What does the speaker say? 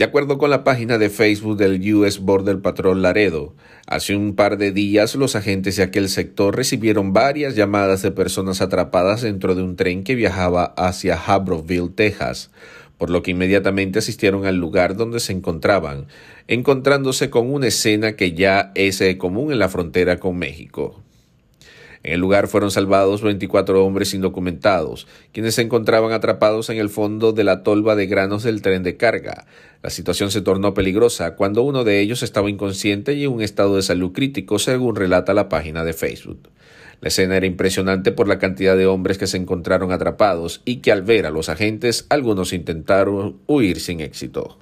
De acuerdo con la página de Facebook del US Border Patrol Laredo, hace un par de días los agentes de aquel sector recibieron varias llamadas de personas atrapadas dentro de un tren que viajaba hacia Habroville, Texas, por lo que inmediatamente asistieron al lugar donde se encontraban, encontrándose con una escena que ya es eh, común en la frontera con México. En el lugar fueron salvados 24 hombres indocumentados, quienes se encontraban atrapados en el fondo de la tolva de granos del tren de carga. La situación se tornó peligrosa cuando uno de ellos estaba inconsciente y en un estado de salud crítico, según relata la página de Facebook. La escena era impresionante por la cantidad de hombres que se encontraron atrapados y que al ver a los agentes algunos intentaron huir sin éxito.